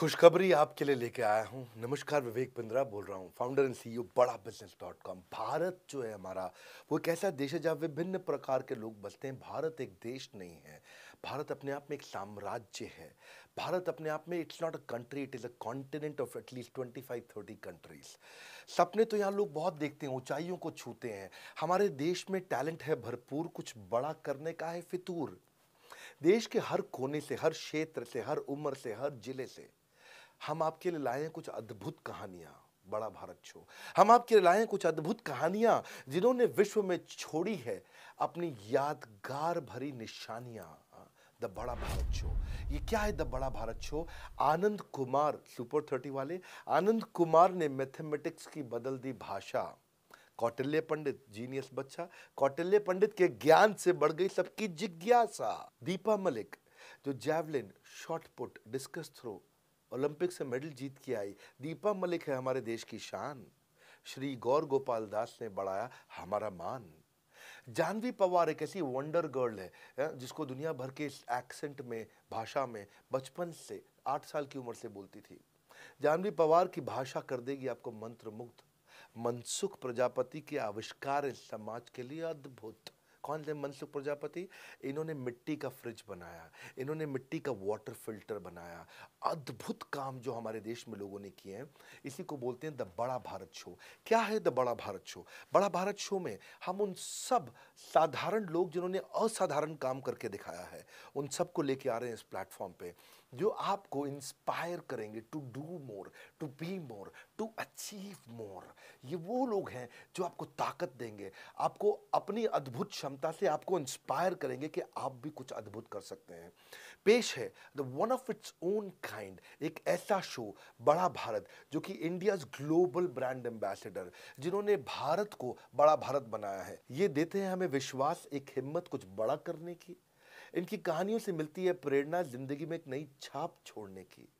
खुशखबरी आपके लिए लेके आया हूँ नमस्कार विवेक बिंद्रा बोल रहा हूँ founder and CEO Bada Business dot com Bharat जो है हमारा वो एक ऐसा देश है जहाँ विभिन्न प्रकार के लोग बसते हैं भारत एक देश नहीं है भारत अपने आप में एक साम्राज्य है भारत अपने आप में it's not a country it is a continent of at least twenty five thirty countries सपने तो यहाँ लोग बहुत देखते हैं ऊंचाइयों को छूते हैं हमारे देश में टैलेंट है भरपूर कुछ बड़ा करने का है फितूर देश के हर कोने से हर क्षेत्र से हर उम्र से हर जिले से हम आपके लिए लाए हैं कुछ अद्भुत कहानियां बड़ा भारत शो हम आपके लिए लाए हैं कुछ अद्भुत कहानियां जिन्होंने विश्व में छोड़ी है अपनी यादगार भरी निशानियां द बड़ा भारत शो ये क्या है the Bada Bharat show Anand Kumar super thirty वाले आनंद कुमार ने मैथमेटिक्स की बदल दी भाषा कौटिल्य पंडित जीनियस बच्चा कौटिल्य पंडित के ज्ञान से बढ़ गई सबकी जिज्ञासा दीपा मलिक जो javelin shot put discus throw Olympic से मेडल जीत के आई दीपा मलिक है हमारे देश की शान श्री गौर गोपाल दास ने बढ़ाया हमारा मान जानवी पवार एक ऐसी वंडर गर्ल है जिसको दुनिया भर के एक्सेंट में भाषा में बचपन से आठ साल की उम्र से बोलती थी जानवी पवार की भाषा कर देगी आपको मंत्र मुग्ध मनसुख प्रजापति के आविष्कार समाज के लिए अद्भुत कौन थे मनसुख प्रजापति इन्होंने मिट्टी का फ्रिज बनाया इन्होंने मिट्टी का वाटर फिल्टर बनाया अद्भुत काम जो हमारे देश में लोगों ने किए हैं इसी को बोलते हैं द बड़ा भारत शो क्या है द बड़ा भारत शो बड़ा भारत शो में हम उन सब साधारण लोग जिन्होंने असाधारण काम करके दिखाया है उन सबको लेके आ रहे हैं इस प्लेटफॉर्म पे जो आपको इंस्पायर करेंगे to do more to be more to achieve more ये वो लोग हैं जो आपको ताकत देंगे आपको अपनी अद्भुत क्षमता से आपको इंस्पायर करेंगे कि आप भी कुछ अद्भुत कर सकते हैं पेश है the one of its own kind एक ऐसा शो बड़ा भारत जो कि इंडिया ग्लोबल ब्रांड एम्बेसडर जिन्होंने भारत को बड़ा भारत बनाया है ये देते हैं हमें विश्वास एक हिम्मत कुछ बड़ा करने की इनकी कहानियों से मिलती है प्रेरणा जिंदगी में एक नई छाप छोड़ने की